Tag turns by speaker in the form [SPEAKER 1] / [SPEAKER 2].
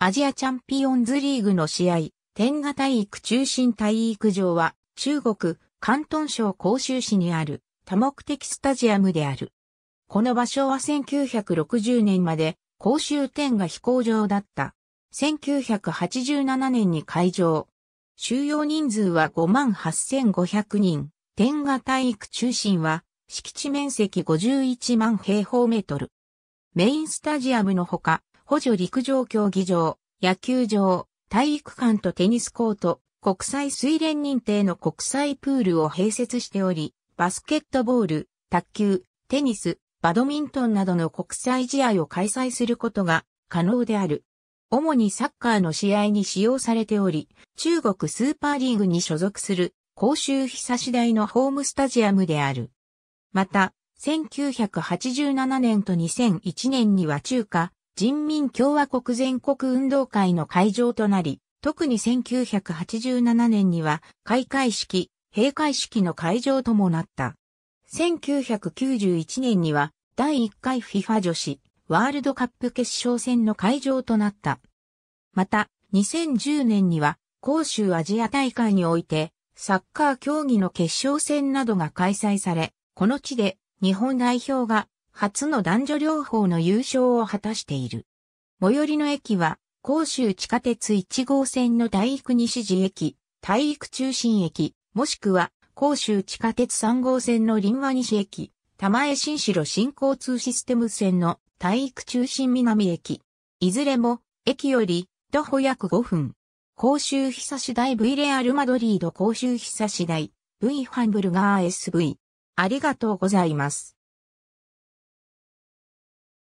[SPEAKER 1] アジアチャンピオンズリーグの試合、天下体育中心体育場は、中国、広東省広州市にある多目的スタジアムである。この場所は1960年まで広州天下飛行場だった。1987年に開場。収容人数は58,500人。天下体育中心は敷地面積51万平方メートル。メインスタジアムのほか、補助陸上競技場、野球場、体育館とテニスコート、国際水連認定の国際プールを併設しており、バスケットボール、卓球、テニス、バドミントンなどの国際試合を開催することが可能である。主にサッカーの試合に使用されており、中国スーパーリーグに所属する公衆久し台のホームスタジアムである。また、1987年と2001年には中華、人民共和国全国運動会の会場となり、特に1987年には開会式、閉会式の会場ともなった。1991年には第1回 FIFA 女子ワールドカップ決勝戦の会場となった。また、2010年には杭州アジア大会においてサッカー競技の決勝戦などが開催され、この地で日本代表が初の男女両方の優勝を果たしている。最寄りの駅は、甲州地下鉄1号線の体育西寺駅、体育中心駅、もしくは、甲州地下鉄3号線の林和西駅、玉江新城新交通システム線の体育中心南駅。いずれも、駅より、徒歩約5分。甲州久し大 V レアルマドリード甲州久し大 V ファンブルガー SV。ありがとうございます。